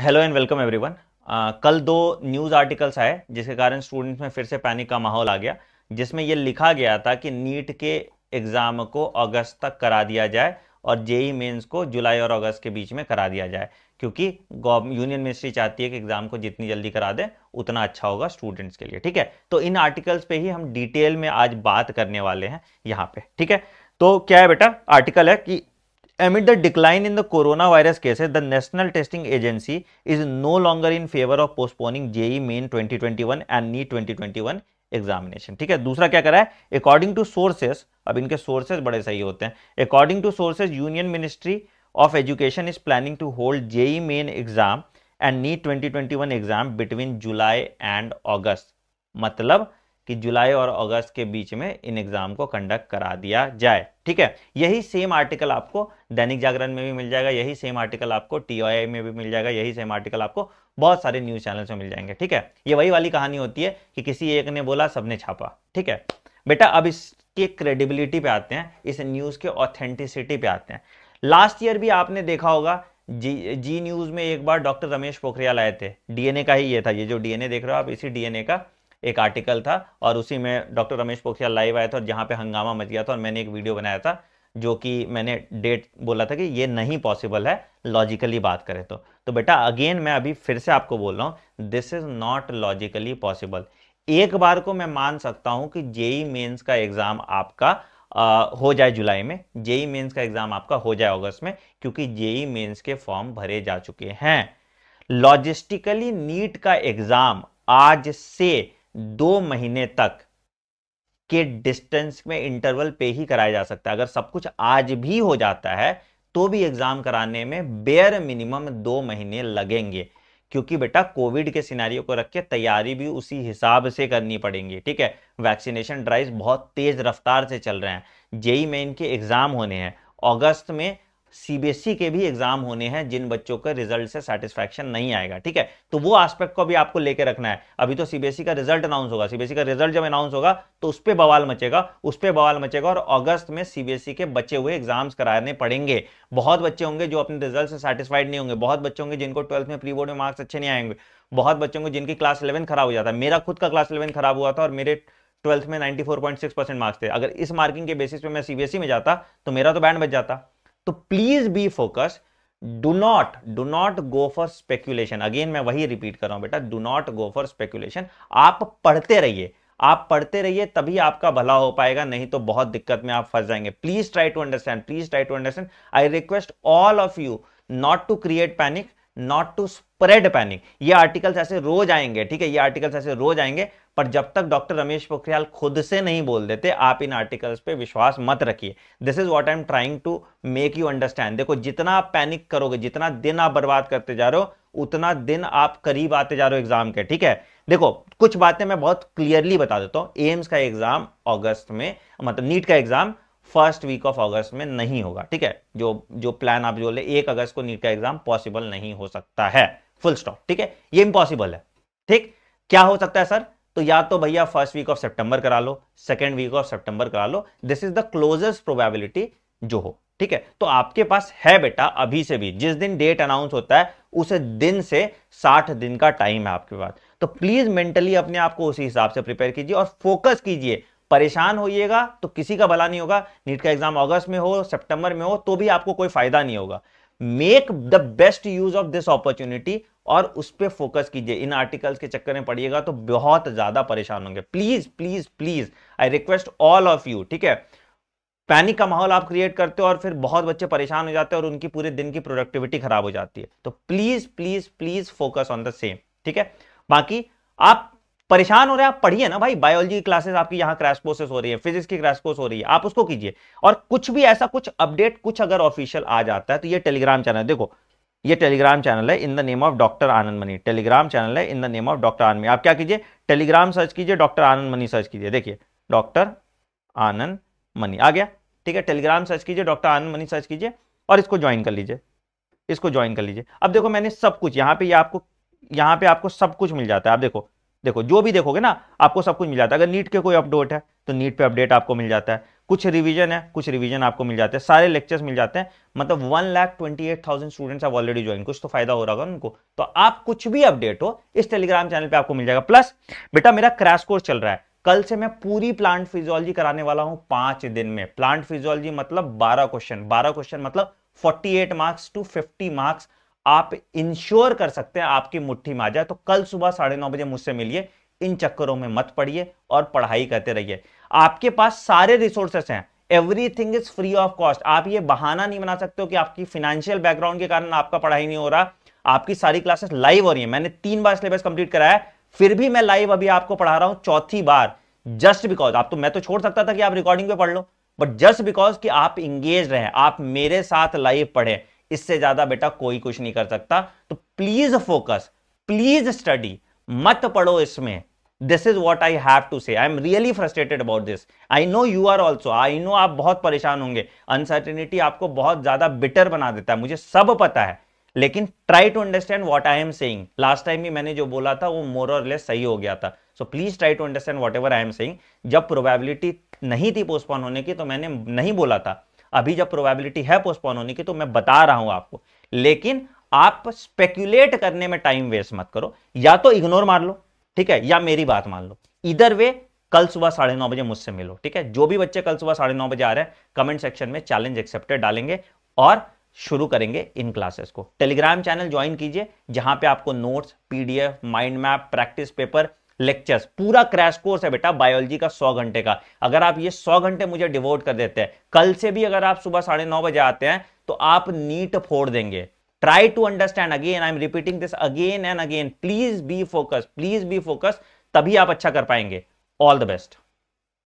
hello and welcome everyone कल दो news articles आए जिसके कारण स्टूडेंट्स में फिर से पैनिक का माहौल आ गया जिसमें यह लिखा गया था कि नीट के एग्ज़ाम को अगस्त तक करा दिया जाए और जेई मेंस को जुलाई और अगस्त के बीच में करा दिया जाए क्योंकि यूनियन मिनिस्ट्री चाहती है कि एग्ज़ाम को जितनी जल्दी करा दें उतना अच्छा होगा स्टूडेंट्स के लिए ठीक है तो इन आर्टिकल्स पे ही हम डिटेल में आज बात करने वाले हैं यहाँ पे ठीक है तो क्या है बेटा आर्टिकल है कि Amid the decline in the coronavirus cases, the National Testing Agency is no longer in favor of postponing JEE Main 2021 and NEET 2021 examination ठीक है दूसरा क्या करा है अकॉर्डिंग टू सोर्सेस अब इनके सोर्सेज बड़े सही होते हैं according to sources union ministry of education is planning to hold JEE Main exam and NEET 2021 exam between July and August मतलब कि जुलाई और अगस्त के बीच में इन एग्जाम को कंडक्ट करा दिया जाए ठीक है यही सेम आर्टिकल आपको दैनिक जागरण में भी मिल जाएगा यही सेम आर्टिकल आपको टी में भी मिल जाएगा यही सेम आर्टिकल आपको बहुत सारे न्यूज चैनल्स में मिल जाएंगे ठीक है ये वही वाली कहानी होती है कि किसी एक ने बोला सबने छापा ठीक है बेटा अब इसके क्रेडिबिलिटी पे आते हैं इस न्यूज के ऑथेंटिसिटी पे आते हैं लास्ट ईयर भी आपने देखा होगा जी जी न्यूज में एक बार डॉक्टर रमेश पोखरियाल आए थे डीएनए का ही ये था ये जो डीएनए देख रहे हो आप इसी डीएनए का एक आर्टिकल था और उसी में डॉक्टर रमेश पोखरियाल लाइव आया था और जहाँ पे हंगामा मच गया था और मैंने एक वीडियो बनाया था जो कि मैंने डेट बोला था कि ये नहीं पॉसिबल है लॉजिकली बात करें तो तो बेटा अगेन मैं अभी फिर से आपको बोल रहा हूँ this is not logically possible एक बार को मैं मान सकता हूँ कि जेई मेन्स का एग्ज़ाम आपका आ, हो जाए जुलाई में जेई मेन्स का एग्ज़ाम आपका हो जाए अगस्त में क्योंकि जेई मेन्स के फॉर्म भरे जा चुके हैं लॉजिस्टिकली नीट का एग्ज़ाम आज से दो महीने तक के डिस्टेंस में इंटरवल पे ही कराया जा सकता है अगर सब कुछ आज भी हो जाता है तो भी एग्जाम कराने में बेयर मिनिमम दो महीने लगेंगे क्योंकि बेटा कोविड के सिनारियों को रख के तैयारी भी उसी हिसाब से करनी पड़ेंगी ठीक है वैक्सीनेशन ड्राइव बहुत तेज रफ्तार से चल रहे हैं जेई में इनके एग्जाम होने हैं अगस्त में सीबीएसई e के भी एग्जाम होने हैं जिन बच्चों के रिजल्ट से सेटिस्फैक्शन नहीं आएगा ठीक है तो वो एस्पेक्ट को भी आपको लेके रखना है अभी तो सीबीएसई e का रिजल्ट अनाउंस होगा सीबीएसई e का रिजल्ट जब अनाउंस होगा तो उस पर बवाल मचेगा उस पर बवाल मचेगा और अगस्त में सीबीएसई के बचे हुए एग्जाम्स कराने पड़ेंगे बहुत बच्चे होंगे जो अपने रिजल्ट से सेटिस्फाइड नहीं होंगे बहुत बच्चे होंगे जिनको ट्वेल्थ में प्री बोर्ड में मार्क्स अच्छे नहीं आएंगे बहुत बच्चों को जिनकी क्लास इलेवन खराब हो जाता है मेरा खुद का क्लास इलेवन खराब हुआ था और मेरे ट्वेल्थ में 94.6 परसेंट मार्क्स थे अगर इस मार्किंग के बेसिस पे मैं सीबीएसई में जाता तो मेरा तो बैंड बच जाता तो please be focus do not do not go for speculation again मैं वही रिपीट कर रहा हूं बेटा do not go for speculation आप पढ़ते रहिए आप पढ़ते रहिए तभी आपका भला हो पाएगा नहीं तो बहुत दिक्कत में आप फंस जाएंगे please try to understand please try to understand I request all of you not to create panic not to spread panic ये आर्टिकल्स ऐसे रोज आएंगे ठीक है ये आर्टिकल्स ऐसे रोज आएंगे पर जब तक डॉक्टर रमेश पोखरियाल खुद से नहीं बोल देते आप इन आर्टिकल्स पे विश्वास मत रखिए this is what I am trying to make you understand देखो जितना आप पैनिक करोगे जितना दिन आप बर्बाद करते जा रहे हो उतना दिन आप करीब आते जा रहे हो एग्जाम के ठीक है देखो कुछ बातें मैं बहुत क्लियरली बता देता हूं एम्स का एग्जाम अगस्त में मतलब नीट का exam first week of August में नहीं होगा ठीक है जो जो प्लान आप जो ले एक अगस्त को नीट का एग्जाम पॉसिबल नहीं हो सकता है फुल स्टॉप ठीक है ये इम्पॉसिबल है ठीक क्या हो सकता है सर तो या तो भैया फर्स्ट वीक ऑफ सितंबर करा लो सेकेंड वीक ऑफ सितंबर करा लो this is the closest probability जो हो ठीक है तो आपके पास है बेटा अभी से भी जिस दिन डेट अनाउंस होता है उस दिन से 60 दिन का टाइम है आपके पास तो प्लीज मेंटली अपने आप को उसी हिसाब से प्रिपेयर कीजिए और फोकस कीजिए परेशान होइएगा तो किसी का भला नहीं होगा नीट का एग्जाम अगस्त में हो सितंबर में हो तो भी आपको कोई फायदा नहीं होगा make the best use of this opportunity और उस पर फोकस कीजिए इन आर्टिकल्स के चक्कर में पढ़िएगा तो बहुत ज्यादा परेशान होंगे please please please I request all of you ठीक है पैनिक का माहौल आप क्रिएट करते हो और फिर बहुत बच्चे परेशान हो जाते हैं और उनकी पूरे दिन की प्रोडक्टिविटी खराब हो जाती है तो please please please focus on the same ठीक है बाकी आप परेशान हो रहे हैं आप पढ़िए ना भाई बायोलॉजी की क्लासेस आपकी यहाँ क्रैश कोर्सेस हो रही है फिजिक्स की क्रैश कोर्स हो रही है आप उसको कीजिए और कुछ भी ऐसा कुछ अपडेट कुछ अगर ऑफिशियल आ जाता है तो ये टेलीग्राम चैनल देखो ये टेलीग्राम चैनल है in the name of doctor Anand Mani Telegram channel है in the name of doctor Anand Mani आप क्या कीजिए टेलीग्राम सर्च कीजिए डॉक्टर आनंद मनी सर्च कीजिए देखिए डॉक्टर आनंद मनी आ गया ठीक है टेलीग्राम सर्च कीजिए डॉक्टर आनंद मनी सर्च कीजिए और इसको ज्वाइन कर लीजिए इसको ज्वाइन कर लीजिए अब देखो मैंने सब कुछ यहाँ पे आपको यहाँ पे आपको सब कुछ मिल जाता है आप देखो देखो जो भी देखोगे ना आपको सब कुछ मिल जाता है अगर नीट के कोई अपडेट है तो नीट पे अपडेट आपको मिल जाता है कुछ रिवीजन है कुछ रिवीजन आपको मिल जाते हैं सारे लेक्चर्स मिल जाते हैं मतलब one lakh twenty eight thousand students आप ऑलरेडी ज्वाइन कुछ तो फायदा हो रहा होगा उनको तो आप कुछ भी अपडेट हो इस टेलीग्राम चैनल पे आपको मिल जाएगा प्लस बेटा मेरा क्रैश कोर्स चल रहा है कल से मैं पूरी प्लांट फिजियोलॉजी कराने वाला हूँ पांच दिन में प्लांट फिजियोलॉजी मतलब बारह क्वेश्चन बारह क्वेश्चन मतलब 48 मार्क्स टू फिफ्टी मार्क्स आप इंश्योर कर सकते हैं आपकी मुट्ठी में आ जाए तो कल सुबह साढ़े नौ बजे मुझसे मिलिए इन चक्करों में मत पड़िए और पढ़ाई करते रहिए आपके पास सारे रिसोर्सेस हैं everything is free of cost आप ये बहाना नहीं बना सकते हो कि आपकी फाइनेंशियल बैकग्राउंड के कारण आपका पढ़ाई नहीं हो रहा आपकी सारी क्लासेस लाइव हो रही है मैंने तीन बार सिलेबस कंप्लीट कराया फिर भी मैं लाइव अभी आपको पढ़ा रहा हूं चौथी बार जस्ट बिकॉज आप तो मैं तो छोड़ सकता था कि आप रिकॉर्डिंग पे पढ़ लो बट जस्ट बिकॉज कि आप इंगेज रहे आप मेरे साथ लाइव पढ़े इससे ज्यादा बेटा कोई कुछ नहीं कर सकता तो प्लीज फोकस प्लीज स्टडी मत पढ़ो इसमें this is what I have to say I am really frustrated about this I know you are also I know आप बहुत परेशान होंगे अनसर्टिनिटी आपको बहुत ज्यादा बिटर बना देता है मुझे सब पता है लेकिन try to understand what I am saying last time भी मैंने जो बोला था वो मोर और लेस सही हो गया था so please try to understand whatever I am saying जब प्रोबेबिलिटी नहीं थी पोस्टपोन होने की तो मैंने नहीं बोला था अभी जब प्रोबेबिलिटी है पोस्टपोन होने की तो मैं बता रहा हूं आपको लेकिन आप स्पेक्यूलेट करने में टाइम वेस्ट मत करो या तो इग्नोर मार लो ठीक है या मेरी बात मान लो इधर वे कल सुबह साढ़े नौ बजे मुझसे मिलो ठीक है जो भी बच्चे कल सुबह साढ़े नौ बजे आ रहे हैं कमेंट सेक्शन में चैलेंज एक्सेप्टेड डालेंगे और शुरू करेंगे इन क्लासेस को टेलीग्राम चैनल ज्वाइन कीजिए जहां पे आपको notes PDF mind map practice paper lectures पूरा क्रैश कोर्स है बेटा बायोलॉजी का सौ घंटे का अगर आप ये सौ घंटे मुझे डिवोट कर देते हैं कल से भी अगर आप सुबह साढ़े नौ बजे आते हैं तो आप नीट फोड़ देंगे try to understand again I am repeating this again and again please be focus please be focus तभी आप अच्छा कर पाएंगे ऑल द बेस्ट